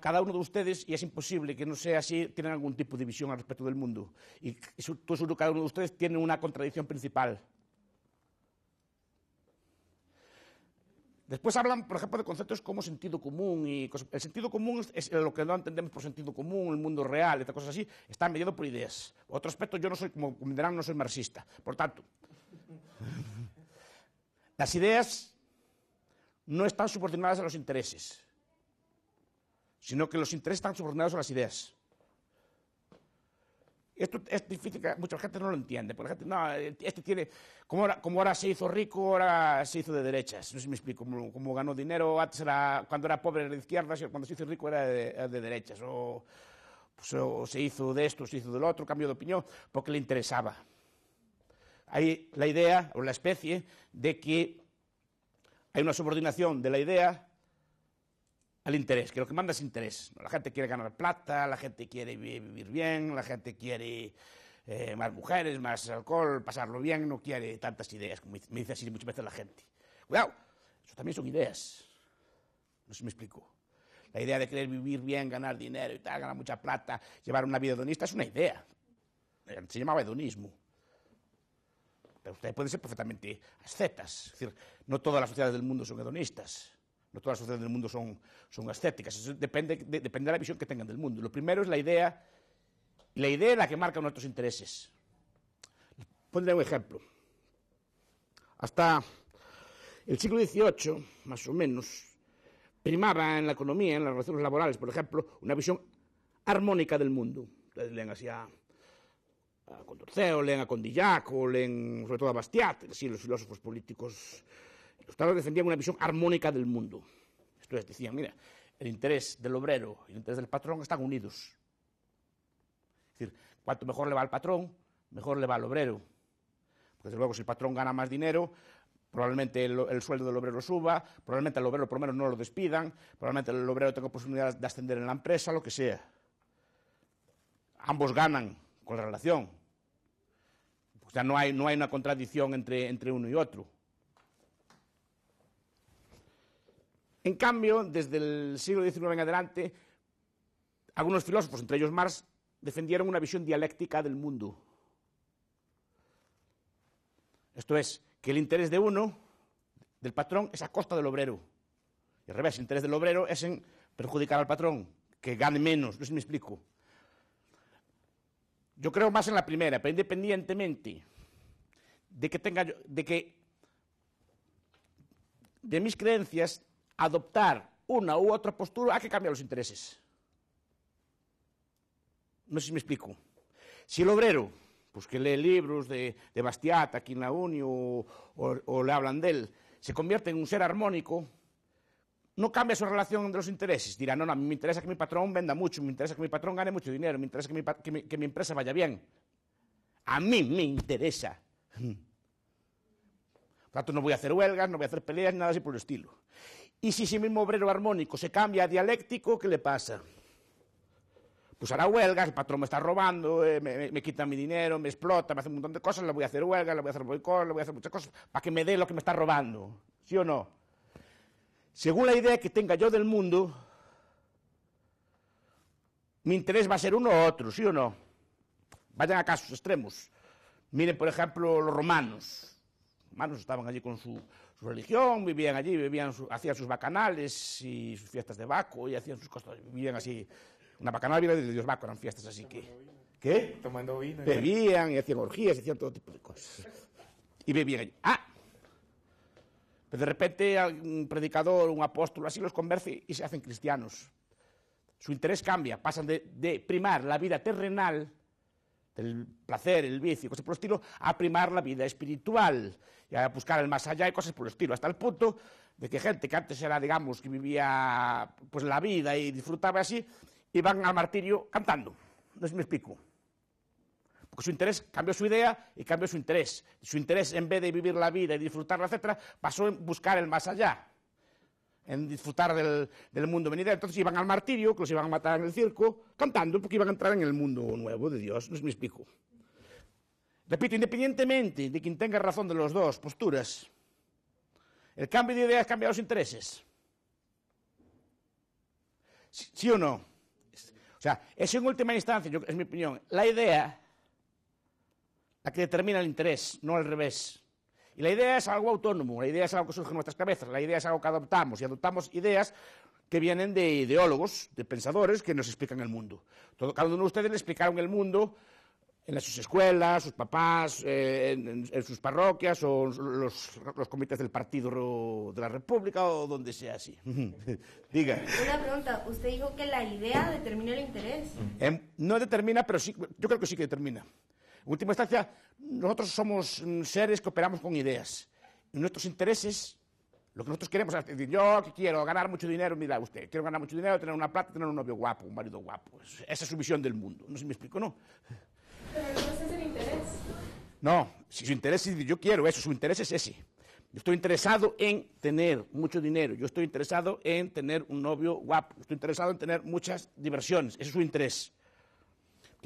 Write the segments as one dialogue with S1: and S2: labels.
S1: cada uno de ustedes, y es imposible que no sea así, tienen algún tipo de visión al respecto del mundo. Y cada uno de ustedes tiene una contradicción principal. Después hablan, por ejemplo, de conceptos como sentido común y el sentido común es lo que no entendemos por sentido común, el mundo real, estas cosas así, está mediado por ideas. Otro aspecto, yo no soy, como comentarán, no soy marxista. Por tanto, las ideas no están subordinadas a los intereses sino que los intereses están subordinados a las ideas. Esto es difícil, mucha gente no lo entiende, porque la gente, no, este tiene, como ahora, se hizo rico, ahora se hizo de derechas, no sé si me explico, como, ganó dinero, antes era, cuando era pobre era de izquierdas, cuando se hizo rico era de, derechas, o, pues, o, se hizo de esto, se hizo del otro, cambio de opinión, porque le interesaba. Hay la idea, o la especie, de que hay una subordinación de la idea al interés, que lo que manda es interés. La gente quiere ganar plata, la gente quiere vivir bien, la gente quiere eh, más mujeres, más alcohol, pasarlo bien, no quiere tantas ideas, como me dice así muchas veces la gente. Cuidado, eso también son ideas. No sé si me explico. La idea de querer vivir bien, ganar dinero y tal, ganar mucha plata, llevar una vida hedonista es una idea. Eh, se llamaba hedonismo. Pero ustedes pueden ser perfectamente ascetas. Es decir, no todas las sociedades del mundo son hedonistas. No todas as sociedades del mundo son, son escépticas. eso depende, de, depende da visión que tengan del mundo. Lo primero es la idea, la idea la que marca nuestros intereses. Pondré un ejemplo. Hasta el siglo XVIII, más o menos, primaba en la economía, en las relaciones laborales, por ejemplo, una visión armónica del mundo. Ustedes leen así a, a Condorceo, leen a Condillac, o leen sobre todo a Bastiat, así los filósofos políticos Los lo defendían una visión armónica del mundo. es decían, mira, el interés del obrero y el interés del patrón están unidos. Es decir, cuanto mejor le va al patrón, mejor le va al obrero. Porque desde luego si el patrón gana más dinero, probablemente el, sueldo del obrero suba, probablemente el obrero por lo menos no lo despidan, probablemente el obrero tenga posibilidad de ascender en la empresa, lo que sea. Ambos ganan con la relación. O sea, no hay, no hay una contradicción entre, entre uno y otro. En cambio, desde el siglo XIX en adelante, algunos filósofos, entre ellos Marx, defendieron una visión dialéctica del mundo. Esto es, que el interés de uno, del patrón, es a costa del obrero. Y al revés, el interés del obrero es en perjudicar al patrón, que gane menos. No sé si me explico. Yo creo más en la primera, pero independientemente de que tenga de que de mis creencias adoptar una u otra postura, hay que cambiar los intereses. No sé si me explico. Si el obrero, pues que lee libros de, Bastiat aquí en la Uni o, le hablan de él, se convierte en un ser armónico, no cambia su relación de los intereses. Dirá, no, no, me interesa que mi patrón venda mucho, me interesa que mi patrón gane mucho dinero, me interesa que mi, empresa vaya bien. A mí me interesa. Por tanto, no voy a hacer huelgas, no voy a hacer peleas, nada así por el estilo. Y si ese mismo obrero armónico se cambia a dialéctico, ¿qué le pasa? Pues hará huelga, el patrón me está robando, eh, me, quita mi dinero, me explota, me hace un montón de cosas, le voy a hacer huelga, le voy a hacer boicot, le voy a hacer muchas cosas, para que me dé lo que me está robando, ¿sí o no? Según la idea que tenga yo del mundo, mi interés va a ser uno u otro, ¿sí o no? Vayan a casos extremos. Miren, por ejemplo, los romanos. Los romanos estaban allí con su su religión, vivían allí, vivían hacían sus bacanales y sus fiestas de Baco y hacían sus cosas, vivían así. Una bacanal viene de Dios Baco, eran fiestas así que... ¿Qué? Tomando vino. ¿eh? Bebían y hacían orgías y hacían todo tipo de cosas. Y bebían allí. ¡Ah! Pero de repente un predicador, un apóstol, así los convierte y se hacen cristianos. Su interés cambia, pasan de primar la vida terrenal el placer, el vicio, cosas por el estilo, a primar la vida espiritual y a buscar el más allá y cosas por el estilo, hasta el punto de que gente que antes era, digamos, que vivía pues la vida y disfrutaba así, iban al martirio cantando. No sé si me explico. Porque su interés cambió su idea y cambió su interés. Su interés, en vez de vivir la vida y disfrutarla, etcétera, pasó en buscar el más allá en disfrutar del, mundo venidero. Entonces iban al martirio, que los iban a matar en el circo, cantando porque iban a entrar en el mundo nuevo de Dios. No mi explico. Repito, independientemente de quien tenga razón de las dos posturas, el cambio de ideas cambia los intereses. ¿Sí, o no? O sea, es en última instancia, es mi opinión. La idea, la que determina el interés, no al revés. Y la idea es algo autónomo, la idea es algo que surge en nuestras cabezas, la idea es algo que adoptamos y adoptamos ideas que vienen de ideólogos, de pensadores que nos explican el mundo. Todo, cada uno de ustedes le explicaron el mundo en sus escuelas, sus papás, eh, en, sus parroquias o los, comités del Partido de la República o donde sea así. Diga. Una pregunta, usted dijo que la idea determina el interés. Em, no determina, pero sí, yo creo que sí que determina última instancia, nosotros somos mm, seres que operamos con ideas. Y nuestros intereses, lo que nosotros queremos, es decir, yo quiero ganar mucho dinero, mira usted, quiero ganar mucho dinero, tener una plata, tener un novio guapo, un marido guapo. Esa es su visión del mundo. No sé me explico, ¿no? Pero no es el interés. No, si su interés es yo quiero eso, su interés es ese. Yo estoy interesado en tener mucho dinero, yo estoy interesado en tener un novio guapo, estoy interesado en tener muchas diversiones, ese es su interés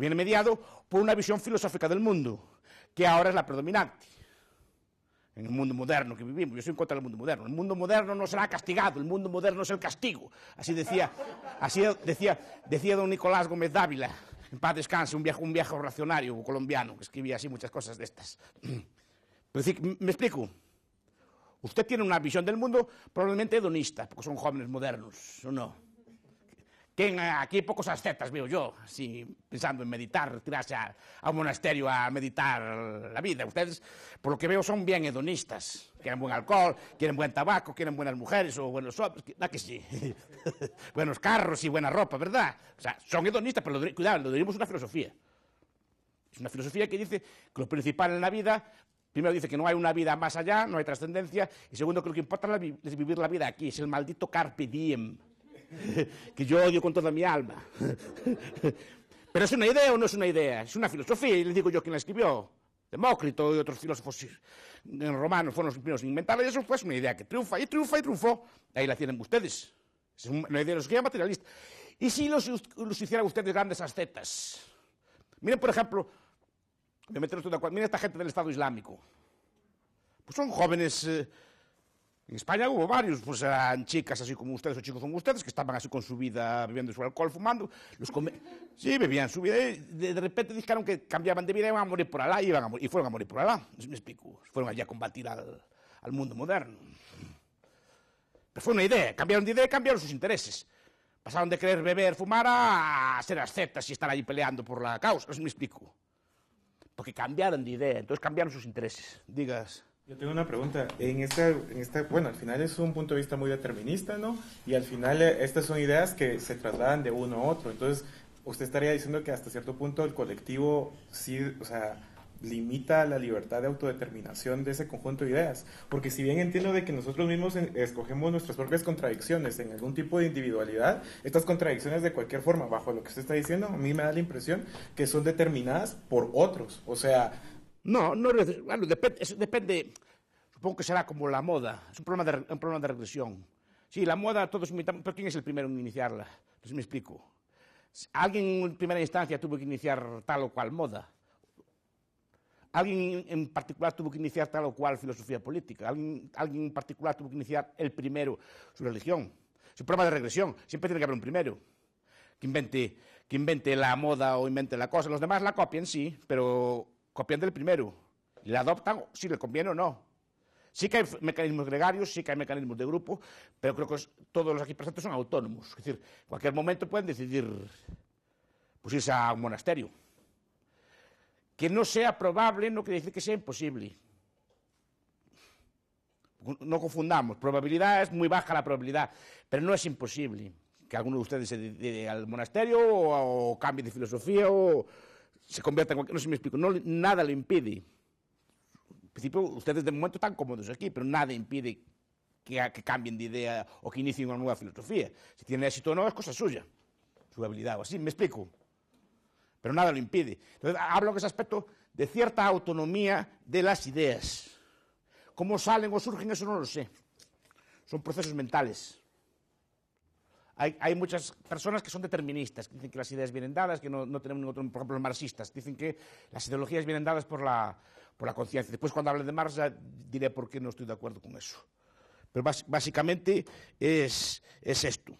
S1: viene mediado por una visión filosófica del mundo, que ahora es la predominante en el mundo moderno que vivimos. Yo soy en contra del mundo moderno. El mundo moderno no será castigado, el mundo moderno es el castigo. Así decía, así decía, decía don Nicolás Gómez Dávila, en paz descanse, un viejo, un racionario colombiano que escribía así muchas cosas de estas. Pero me explico. Usted tiene una visión del mundo probablemente hedonista, porque son jóvenes modernos, ¿o no? que aquí pocos ascetas veo yo, así pensando en meditar, tirarse a, un monasterio a meditar la vida. Ustedes, por lo que veo, son bien hedonistas. Quieren buen alcohol, quieren buen tabaco, quieren buenas mujeres o buenos hombres, da que sí. Buenos carros y buena ropa, ¿verdad? O sea, son hedonistas, pero lo, cuidado, lo diríamos una filosofía. Es una filosofía que dice que lo principal en la vida Primero dice que no hay una vida más allá, no hay trascendencia. Y segundo, que lo que importa es vivir la vida aquí. Es el maldito carpe diem. que yo odio con toda mi alma. Pero es una idea o no es una idea, es una filosofía, y les digo yo quién la escribió. Demócrito y otros filósofos eh, romanos fueron los primeros en inventarla, y eso fue una idea que triunfa y triunfa y triunfó. Ahí la tienen ustedes. Es una idea de los que materialista. ¿Y si los, hicieran ustedes grandes ascetas? Miren, por ejemplo, me meto de acuerdo, miren esta gente del Estado Islámico. Pues son jóvenes. Eh, en España hubo varios, pues eran chicas así como ustedes o chicos como ustedes, que estaban así con su vida bebiendo su alcohol, fumando. Los Sí, bebían su vida y de, repente dijeron que cambiaban de vida y iban a morir por Alá y, iban a y fueron a morir por Alá. Me explico, fueron allá a combatir al, mundo moderno. Pero fue una idea, cambiaron de idea y cambiaron sus intereses. Pasaron de querer beber, fumar a ser aceptas y estar allí peleando por la causa. Eso me explico. Porque cambiaron de idea, entonces cambiaron sus intereses. Digas. Yo tengo una pregunta. En esta, en esta, bueno, al final es un punto de vista muy determinista, ¿no? Y al final eh, estas son ideas que se trasladan de uno a otro. Entonces, usted estaría diciendo que hasta cierto punto el colectivo sí, o sea, limita la libertad de autodeterminación de ese conjunto de ideas. Porque si bien entiendo de que nosotros mismos eh, escogemos nuestras propias contradicciones en algún tipo de individualidad, estas contradicciones de cualquier forma, bajo lo que usted está diciendo, a mí me da la impresión que son determinadas por otros. O sea, no, no depende, supongo que será como la moda, es un problema de, regresión. Sí, la moda todos invitamos, pero ¿quién es el primero en iniciarla? Entonces pues me explico. Alguien en primera instancia tuvo que iniciar tal o cual moda. Alguien en particular tuvo que iniciar tal o cual filosofía política. Alguien, alguien en particular tuvo que iniciar el primero su religión. Es un problema de regresión. Siempre tiene que haber un primero que invente, que invente la moda o invente la cosa. Los demás la copian, sí, pero Copian del primero. le adoptan si le conviene o no. Sí que hay mecanismos gregarios, sí que hay mecanismos de grupo, pero creo que todos los aquí presentes son autónomos. Es decir, en cualquier momento pueden decidir pues, irse a un monasterio. Que no sea probable no quiere decir que sea imposible. No confundamos, probabilidad es muy baja la probabilidad, pero no es imposible que alguno de ustedes se dedique al monasterio o, o cambie de filosofía o, se convierta en cualquier... No sé si me explico, no, nada le impide. En principio, ustedes de momento están cómodos aquí, pero nada impide que, que cambien de idea o que inicien una nueva filosofía. Si tienen éxito o no, es cosa suya, su habilidad o así, me explico. Pero nada lo impide. Entonces, hablo de ese aspecto de cierta autonomía de las ideas. ¿Cómo salen o surgen? Eso no lo sé. Son procesos mentales. hay, muchas personas que son deterministas, que dicen que las ideas vienen dadas, que no, tenemos ningún otro, por ejemplo, los marxistas, dicen que las ideologías vienen dadas por la, por la conciencia. Después, cuando hable de Marx, diré por qué no estoy de acuerdo con eso. Pero básicamente es, es esto.